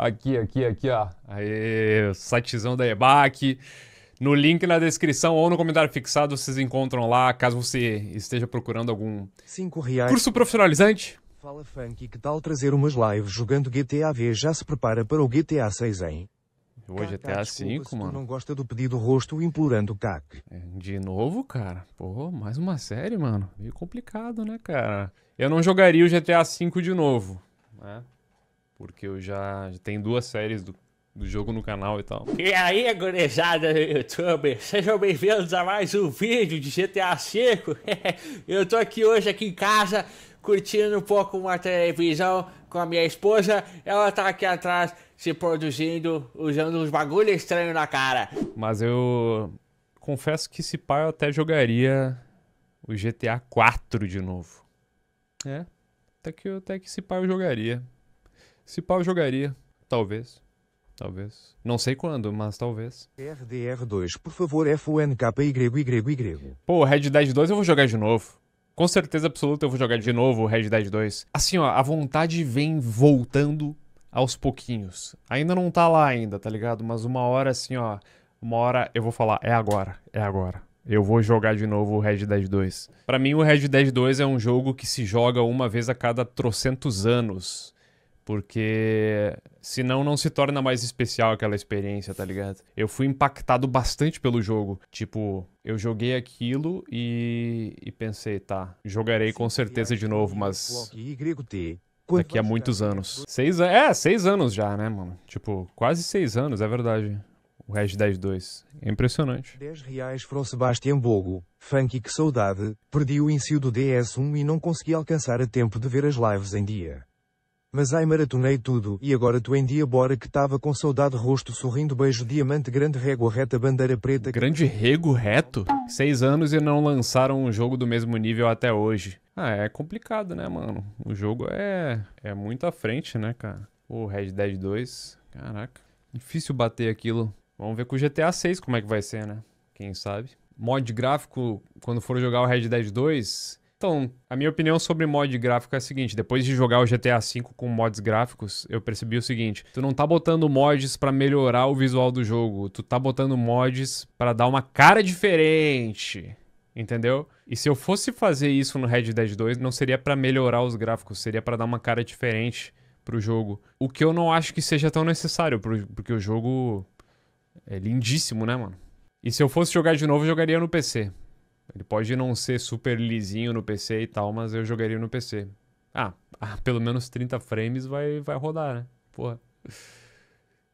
Aqui, aqui, aqui, ó. Aê, sitezão da EBAC. No link na descrição ou no comentário fixado, vocês encontram lá, caso você esteja procurando algum curso profissionalizante. Fala Funk, que tal trazer umas lives jogando GTA V? Já se prepara para o GTA 6, hein? Hoje Caca, GTA 5, mano. não gosta do pedido rosto implorando CAC. É, de novo, cara? Pô, mais uma série, mano. Meio complicado, né, cara? Eu não jogaria o GTA V de novo, né? Porque eu já, já tenho duas séries do, do jogo no canal e tal. E aí, do YouTube? sejam bem-vindos a mais um vídeo de GTA V. eu tô aqui hoje aqui em casa, curtindo um pouco uma televisão com a minha esposa. Ela tá aqui atrás se produzindo, usando uns bagulho estranho na cara. Mas eu confesso que esse pai eu até jogaria o GTA 4 de novo. É, até que, até que eu jogaria. Se pau, jogaria. Talvez. Talvez. Não sei quando, mas talvez. RDR2, por favor, FUNKYYY. Pô, Red Dead 2 eu vou jogar de novo. Com certeza absoluta eu vou jogar de novo o Red Dead 2. Assim, ó, a vontade vem voltando aos pouquinhos. Ainda não tá lá ainda, tá ligado? Mas uma hora assim, ó, uma hora eu vou falar, é agora, é agora. Eu vou jogar de novo o Red Dead 2. Para mim o Red Dead 2 é um jogo que se joga uma vez a cada trocentos anos. Porque senão não se torna mais especial aquela experiência, tá ligado? Eu fui impactado bastante pelo jogo. Tipo, eu joguei aquilo e, e pensei, tá, jogarei com certeza de novo, mas daqui a muitos anos. Seis anos. É, seis anos já, né, mano? Tipo, quase seis anos, é verdade. O Reg 10-2. É impressionante. 10 reais pro Sebastião Bogo. Funk que saudade. Perdi o íncio do DS1 e não consegui alcançar a tempo de ver as lives em dia. Mas ai maratonei tudo, e agora tu em dia bora que tava com saudade rosto sorrindo beijo diamante grande régua reta bandeira preta. Grande rego reto? Seis anos e não lançaram um jogo do mesmo nível até hoje. Ah, é complicado, né, mano? O jogo é, é muito à frente, né, cara? O Red Dead 2, caraca. Difícil bater aquilo. Vamos ver com o GTA 6 como é que vai ser, né? Quem sabe. Mod gráfico, quando for jogar o Red Dead 2, então, a minha opinião sobre mod gráfico é a seguinte: depois de jogar o GTA V com mods gráficos, eu percebi o seguinte: tu não tá botando mods para melhorar o visual do jogo, tu tá botando mods para dar uma cara diferente. Entendeu? E se eu fosse fazer isso no Red Dead 2, não seria para melhorar os gráficos, seria para dar uma cara diferente pro jogo. O que eu não acho que seja tão necessário, porque o jogo é lindíssimo, né, mano? E se eu fosse jogar de novo, eu jogaria no PC. Ele pode não ser super lisinho no PC e tal, mas eu jogaria no PC. Ah, pelo menos 30 frames vai, vai rodar, né? Porra.